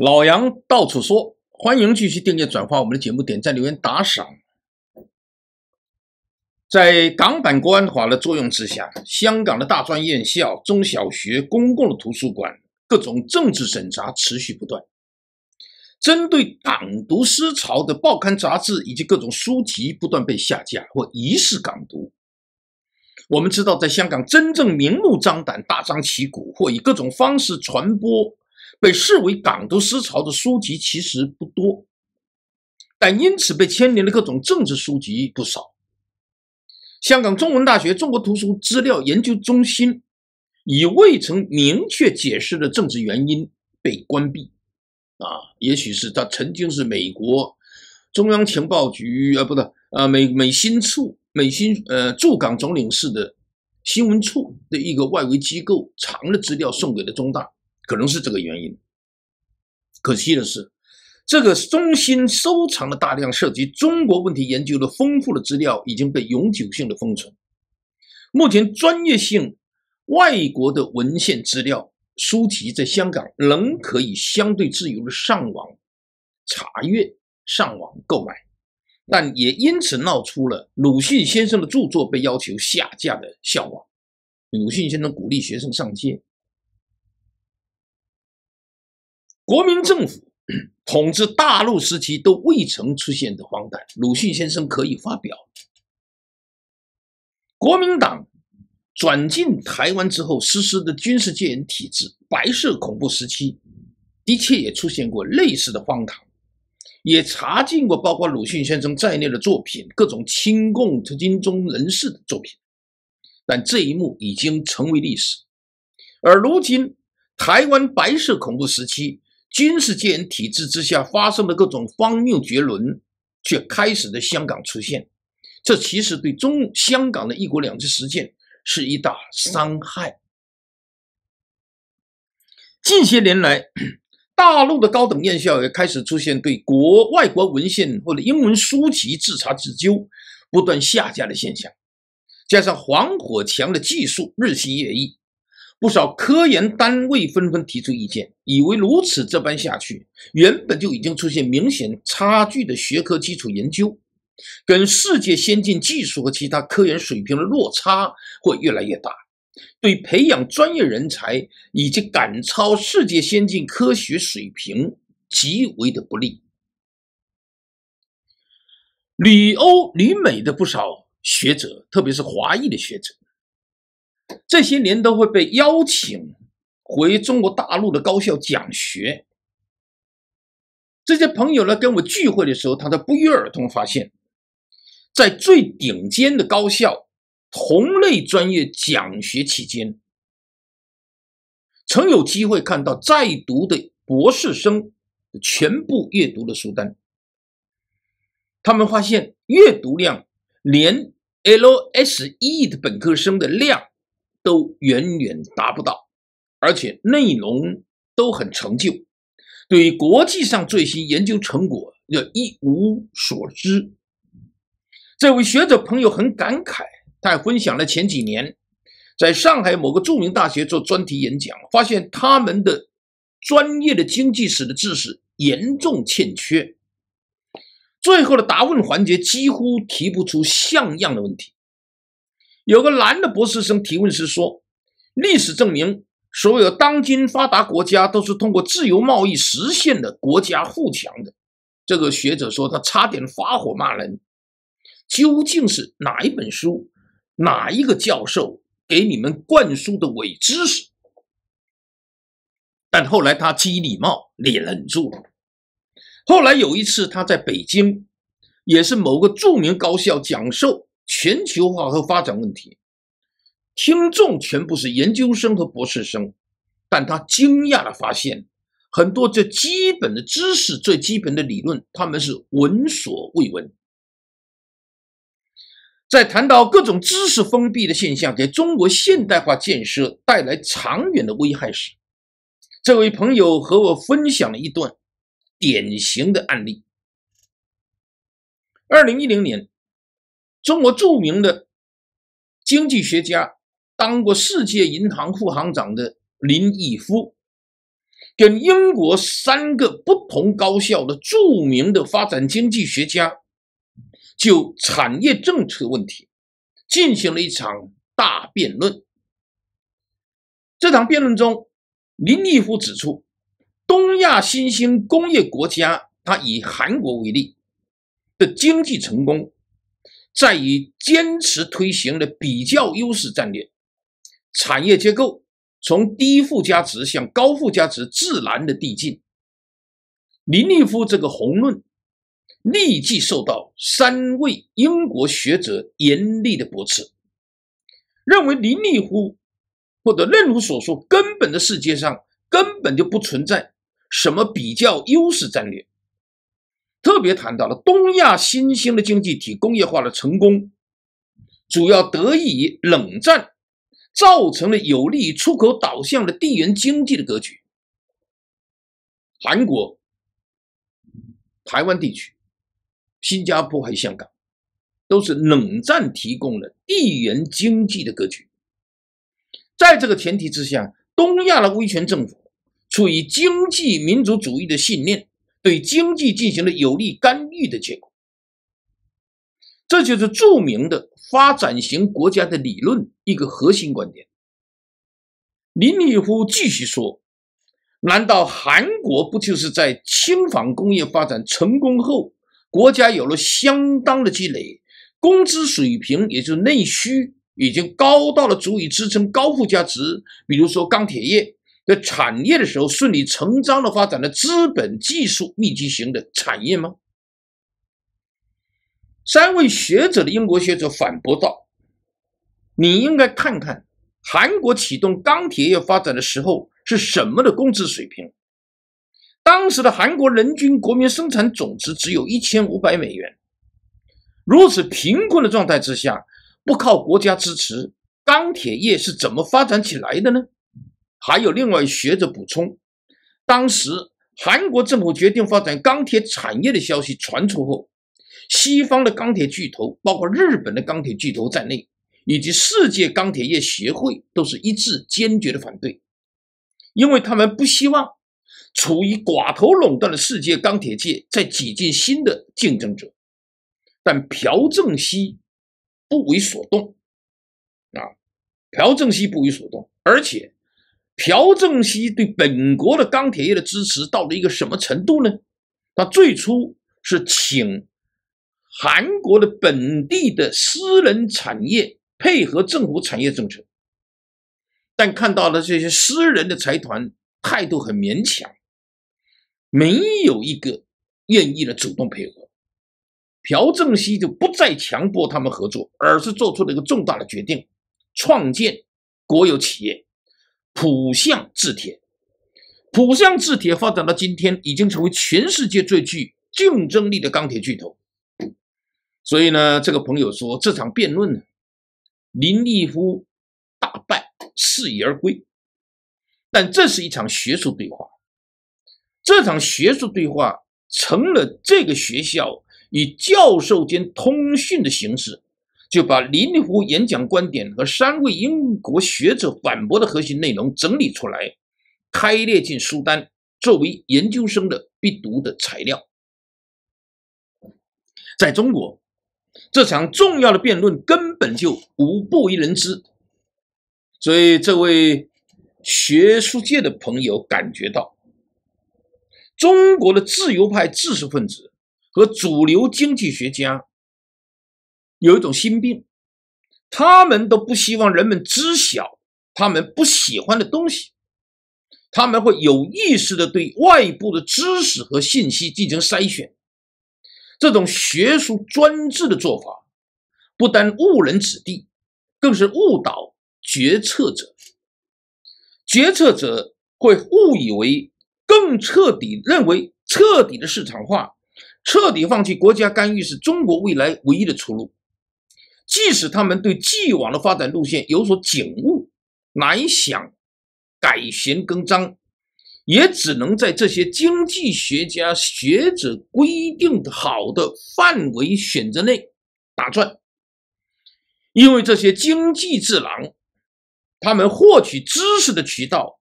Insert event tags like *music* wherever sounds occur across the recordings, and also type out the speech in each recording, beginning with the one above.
老杨到处说，欢迎继续订阅、转发我们的节目，点赞、留言、打赏。在港版国安法的作用之下，香港的大专院校、中小学、公共的图书馆，各种政治审查持续不断。针对港独思潮的报刊杂志以及各种书籍不断被下架或疑似港独。我们知道，在香港真正明目张胆、大张旗鼓或以各种方式传播。被视为港独思潮的书籍其实不多，但因此被牵连的各种政治书籍不少。香港中文大学中国图书资料研究中心以未曾明确解释的政治原因被关闭，啊，也许是他曾经是美国中央情报局啊，不对，啊，美美新处美新呃驻港总领事的新闻处的一个外围机构藏的资料送给了中大。可能是这个原因。可惜的是，这个中心收藏了大量涉及中国问题研究的丰富的资料，已经被永久性的封存。目前，专业性外国的文献资料书籍在香港仍可以相对自由的上网查阅、上网购买，但也因此闹出了鲁迅先生的著作被要求下架的笑话。鲁迅先生鼓励学生上街。国民政府 *clears throat* 统治大陆时期都未曾出现的荒诞，鲁迅先生可以发表；国民党转进台湾之后实施的军事戒严体制“白色恐怖”时期，的确也出现过类似的荒唐，也查禁过包括鲁迅先生在内的作品，各种亲共、军中人士的作品。但这一幕已经成为历史，而如今台湾“白色恐怖”时期。军事戒严体制之下发生的各种荒谬绝伦，却开始在香港出现，这其实对中香港的一国两制实践是一大伤害。近些年来，大陆的高等院校也开始出现对国外国文献或者英文书籍自查自纠、不断下架的现象，加上防火墙的技术日新月异。不少科研单位纷纷提出意见，以为如此这般下去，原本就已经出现明显差距的学科基础研究，跟世界先进技术和其他科研水平的落差会越来越大，对培养专业人才以及赶超世界先进科学水平极为的不利。旅欧、旅美的不少学者，特别是华裔的学者。这些年都会被邀请回中国大陆的高校讲学。这些朋友呢，跟我聚会的时候，他都不约而同发现，在最顶尖的高校同类专业讲学期间，曾有机会看到在读的博士生全部阅读的书单。他们发现阅读量连 LSE 的本科生的量。都远远达不到，而且内容都很陈旧，对于国际上最新研究成果一无所知。这位学者朋友很感慨，他还分享了前几年在上海某个著名大学做专题演讲，发现他们的专业的经济史的知识严重欠缺，最后的答问环节几乎提不出像样的问题。有个男的博士生提问时说：“历史证明，所有当今发达国家都是通过自由贸易实现的，国家富强的。”这个学者说他差点发火骂人：“究竟是哪一本书、哪一个教授给你们灌输的伪知识？”但后来他机礼貌，也忍住了。后来有一次他在北京，也是某个著名高校讲授。全球化和发展问题，听众全部是研究生和博士生，但他惊讶地发现，很多这基本的知识、最基本的理论，他们是闻所未闻。在谈到各种知识封闭的现象给中国现代化建设带来长远的危害时，这位朋友和我分享了一段典型的案例：二零一零年。中国著名的经济学家、当过世界银行副行长的林毅夫，跟英国三个不同高校的著名的发展经济学家，就产业政策问题进行了一场大辩论。这场辩论中，林毅夫指出，东亚新兴工业国家，他以韩国为例的经济成功。在于坚持推行的比较优势战略，产业结构从低附加值向高附加值自然的递进。林立夫这个宏论立即受到三位英国学者严厉的驳斥，认为林立夫或者任如所说，根本的世界上根本就不存在什么比较优势战略。特别谈到了东亚新兴的经济体工业化的成功，主要得益于冷战造成了有利于出口导向的地缘经济的格局。韩国、台湾地区、新加坡有香港，都是冷战提供了地缘经济的格局。在这个前提之下，东亚的威权政府出于经济民族主义的信念。对经济进行了有力干预的结果，这就是著名的“发展型国家”的理论一个核心观点。林立夫继续说：“难道韩国不就是在轻纺工业发展成功后，国家有了相当的积累，工资水平也就内需已经高到了足以支撑高附加值，比如说钢铁业？”的产业的时候，顺理成章的发展了资本技术密集型的产业吗？三位学者的英国学者反驳道：“你应该看看韩国启动钢铁业发展的时候是什么的工资水平。当时的韩国人均国民生产总值只有一千五百美元。如此贫困的状态之下，不靠国家支持，钢铁业是怎么发展起来的呢？”还有另外学者补充，当时韩国政府决定发展钢铁产业的消息传出后，西方的钢铁巨头，包括日本的钢铁巨头在内，以及世界钢铁业协会都是一致坚决的反对，因为他们不希望处于寡头垄断的世界钢铁界再挤进新的竞争者。但朴正熙不为所动，啊，朴正熙不为所动，而且。朴正熙对本国的钢铁业的支持到了一个什么程度呢？他最初是请韩国的本地的私人产业配合政府产业政策，但看到了这些私人的财团态度很勉强，没有一个愿意的主动配合。朴正熙就不再强迫他们合作，而是做出了一个重大的决定，创建国有企业。浦项制铁，浦项制铁发展到今天，已经成为全世界最具竞争力的钢铁巨头。所以呢，这个朋友说，这场辩论，呢，林立夫大败，失意而归。但这是一场学术对话，这场学术对话成了这个学校与教授间通讯的形式。就把林立湖演讲观点和三位英国学者反驳的核心内容整理出来，开列进书单，作为研究生的必读的材料。在中国，这场重要的辩论根本就无不为人知，所以这位学术界的朋友感觉到，中国的自由派知识分子和主流经济学家。有一种心病，他们都不希望人们知晓他们不喜欢的东西，他们会有意识的对外部的知识和信息进行筛选。这种学术专制的做法，不但误人子弟，更是误导决策者。决策者会误以为更彻底，认为彻底的市场化、彻底放弃国家干预是中国未来唯一的出路。即使他们对既往的发展路线有所警悟，难想改弦更张，也只能在这些经济学家学者规定的好的范围选择内打转，因为这些经济智囊，他们获取知识的渠道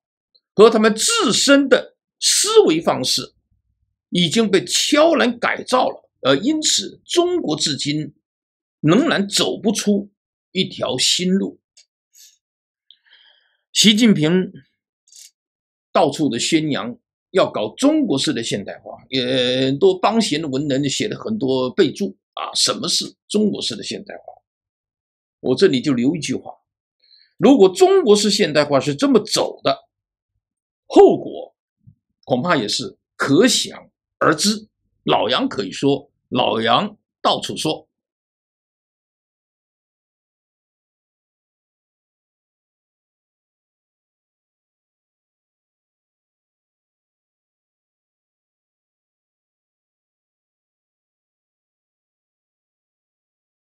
和他们自身的思维方式已经被悄然改造了，而因此，中国至今。仍然走不出一条新路。习近平到处的宣扬要搞中国式的现代化，也多帮闲的文人写了很多备注啊，什么是中国式的现代化？我这里就留一句话：如果中国式现代化是这么走的，后果恐怕也是可想而知。老杨可以说，老杨到处说。